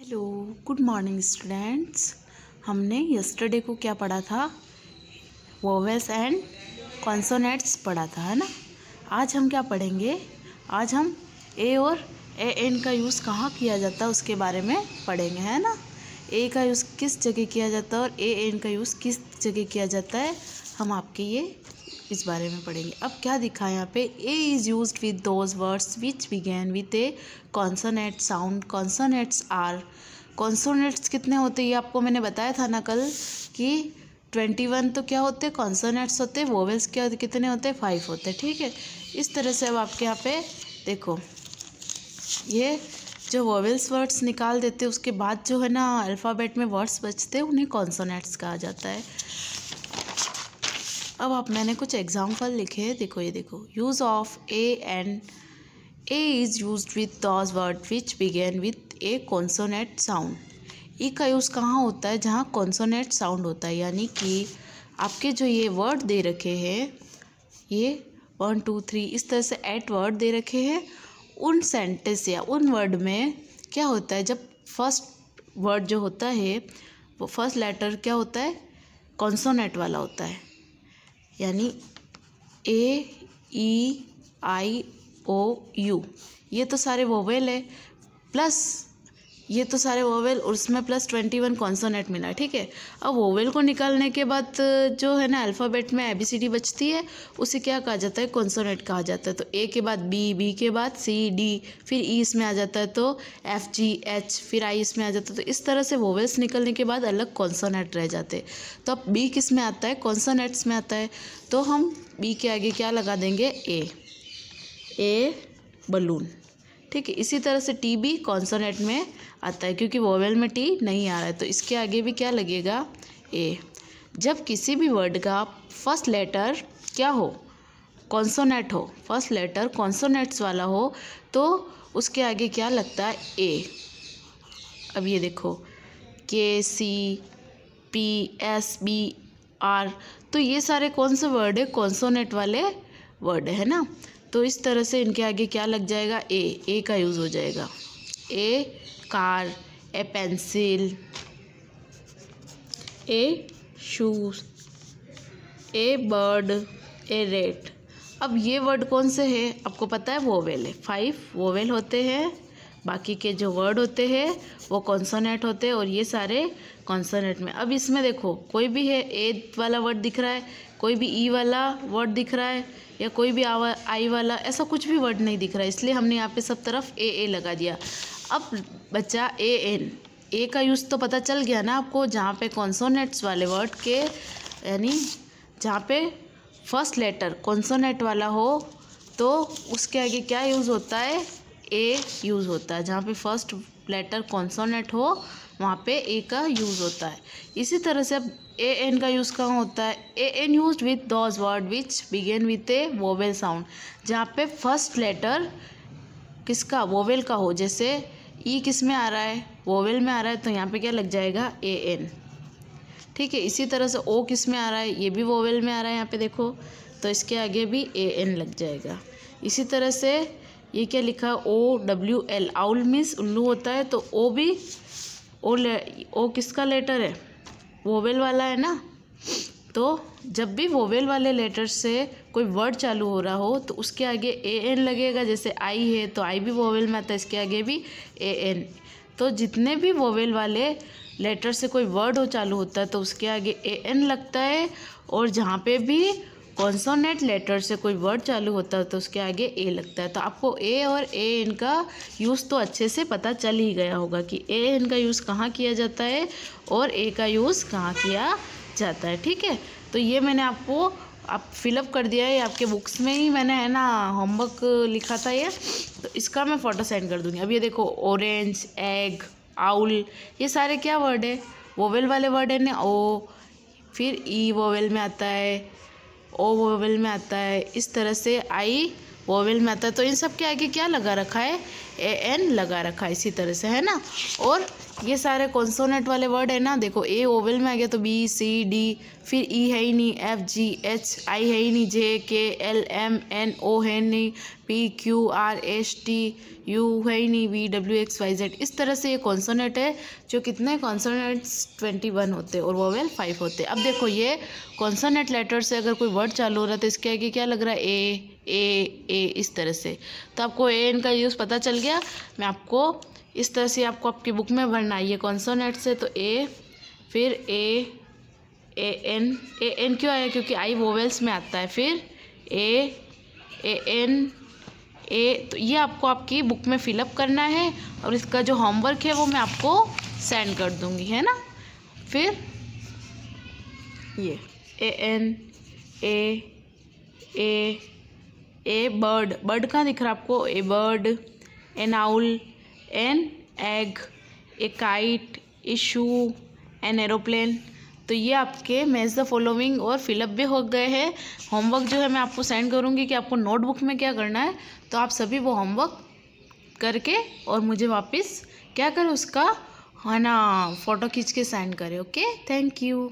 hello good morning students हमने yesterday को क्या पढ़ा था वोवेल्स एंड कॉन्सोनेट्स पढ़ा था है ना आज हम क्या पढ़ेंगे आज हम ए और ए एन का यूज़ कहाँ किया जाता है उसके बारे में पढ़ेंगे है ना ए का यूज़ किस जगह किया जाता है और ए एन का यूज़ किस जगह किया जाता है हम आपके ये इस बारे में पढ़ेंगे अब क्या दिखा है यहाँ पे A is use with those words which begin with a consonant sound consonants are consonants कितने होते ये आपको मैंने बताया था ना कल कि ट्वेंटी वन तो क्या होते कॉन्सोनेट्स होते वोवेल्स क्या कितने होते फाइव होते ठीक है इस तरह से अब आपके यहाँ पे देखो ये जो वोवेल्स वर्ड्स निकाल देते उसके बाद जो है ना अल्फ़ाबेट में वर्ड्स बचते उन्हें कॉन्सोनेट्स कहा जाता है अब आप मैंने कुछ एग्जाम्पल लिखे हैं देखो ये देखो use of A and A is use with those word which begin with a consonant sound E का यूज़ कहाँ होता है जहाँ कॉन्सोनेट साउंड होता है यानी कि आपके जो ये वर्ड दे रखे हैं ये वन टू थ्री इस तरह से एट वर्ड दे रखे हैं उन सेंटेंस या उन वर्ड में क्या होता है जब फर्स्ट वर्ड जो होता है वो फर्स्ट लेटर क्या होता है कॉन्सोनेट वाला होता है यानी ए ई आई ओ यू ये तो सारे वोवेल है प्लस ये तो सारे वोवेल और उसमें प्लस ट्वेंटी वन कॉन्सोनेट मिला ठीक है अब वोवेल को निकालने के बाद जो है ना अल्फ़ाबेट में ए बी सी डी बचती है उसे क्या कहा जाता है कॉन्सोनेट कहा जाता है तो ए के बाद बी बी के बाद सी डी फिर ई e इसमें आ जाता है तो एफ जी एच फिर आई इसमें आ जाता है तो इस तरह से वोवेल्स निकलने के बाद अलग कॉन्सोनेट रह जाते तो अब बी किस में आता है कॉन्सोनेट्स में आता है तो हम बी के आगे क्या लगा देंगे ए ए बलून ठीक है इसी तरह से टी भी कॉन्सोनेट में आता है क्योंकि वोवेल में टी नहीं आ रहा है तो इसके आगे भी क्या लगेगा ए जब किसी भी वर्ड का फर्स्ट लेटर क्या हो कॉन्सोनेट हो फर्स्ट लेटर कॉन्सोनेट्स वाला हो तो उसके आगे क्या लगता है ए अब ये देखो K C P S B R तो ये सारे कौन से वर्ड है कॉन्सोनेट वाले वर्ड है ना तो इस तरह से इनके आगे क्या लग जाएगा ए ए का यूज़ हो जाएगा a car a pencil a shoes a bird a rat अब ये वर्ड कौन से हैं आपको पता है वोवेल है फाइव वोवेल होते हैं बाकी के जो वर्ड होते हैं वो कॉन्सोनेट होते हैं और ये सारे कॉन्सोनेट में अब इसमें देखो कोई भी है ए वाला वर्ड दिख रहा है कोई भी ई वाला वर्ड दिख रहा है या कोई भी आई वाला ऐसा कुछ भी वर्ड नहीं दिख रहा है इसलिए हमने यहाँ पे सब तरफ ए ए लगा दिया अब बच्चा ए एन ए का यूज़ तो पता चल गया ना आपको जहाँ पे कॉन्सोनेट्स वाले वर्ड के यानी जहाँ पे फर्स्ट लेटर कॉन्सोनेट वाला हो तो उसके आगे क्या यूज़ होता है ए यूज़ होता है जहाँ पे फर्स्ट लेटर कॉन्सोनेट हो वहाँ पे ए का यूज़ होता है इसी तरह से अब ए एन का यूज़ कहाँ होता है a an use with those word which begin with a vowel sound जहाँ पे फर्स्ट लेटर किसका वोवेल का हो जैसे ई e किस में आ रहा है वोवेल में आ रहा है तो यहाँ पे क्या लग जाएगा ए एन ठीक है इसी तरह से ओ किस में आ रहा है ये भी वोवेल में आ रहा है यहाँ पे देखो तो इसके आगे भी ए एन लग जाएगा इसी तरह से ये क्या लिखा है O W L owl means उल्लू होता है तो ओ भी ओ ले ओ किसका लेटर है वोवेल वाला है ना तो जब भी वोवेल वाले लेटर से कोई वर्ड चालू हो रहा हो तो उसके आगे ए एन लगेगा जैसे आई है तो आई भी वोवेल में आता है इसके आगे भी ए एन तो जितने भी वोवेल वाले लेटर से कोई वर्ड हो चालू होता है तो उसके आगे ए एन लगता है और जहाँ पे भी कॉन्सोनेट लेटर से कोई वर्ड चालू होता है तो उसके आगे ए लगता है तो आपको ए और ए इनका यूज़ तो अच्छे से पता चल ही गया होगा कि ए इनका यूज़ कहाँ किया जाता है और ए का यूज़ कहाँ किया जाता है ठीक है तो ये मैंने आपको आप फिलअप कर दिया है आपके बुक्स में ही मैंने है ना होमवर्क लिखा था ये तो इसका मैं फ़ोटो सेंड कर दूँगी अब ये देखो ऑरेंज एग आउल ये सारे क्या वर्ड है वोवेल वाले वर्ड है ना ओ फिर ई e वोवेल में आता है ओ वोवेल में आता है इस तरह से आई वोवेल में आता है तो इन सब के आगे क्या लगा रखा है ए एन लगा रखा है इसी तरह से है ना और ये सारे कॉन्सोनेट वाले वर्ड है ना देखो ए ओवल में आ गया तो बी सी डी फिर ई e है ही नहीं एफ जी एच आई है ही नहीं जे के एल एम एन ओ है नहीं P Q R S T U है ही नहीं V W X Y Z इस तरह से ये कॉन्सोनेट है जो कितने कॉन्सोनेट्स ट्वेंटी वन होते हैं और वोवेल फाइव होते अब देखो ये कॉन्सोनेट लेटर से अगर कोई वर्ड चालू हो रहा है तो इसके आगे क्या लग रहा है ए ए ए इस तरह से तो आपको ए इनका यूज़ पता चल गया मैं आपको इस तरह से आपको आपकी बुक में भरना है ये कॉन्सोनेट से तो ए फिर ए ए एन ए एन क्यों आया क्योंकि आई वोवेल्स में आता है फिर ए ए एन ए तो ये आपको आपकी बुक में फिलअप करना है और इसका जो होमवर्क है वो मैं आपको सेंड कर दूँगी है ना फिर ये a an a a a bird bird कहाँ दिख रहा है आपको a bird an owl an egg a kite a shoe an aeroplane तो ये आपके मैच द फॉलोइंग और फिलअप भी हो गए हैं होमवर्क जो है मैं आपको सेंड करूँगी कि आपको नोटबुक में क्या करना है तो आप सभी वो होमवर्क करके और मुझे वापस क्या करें उसका है ना फ़ोटो खींच के सेंड करें ओके थैंक यू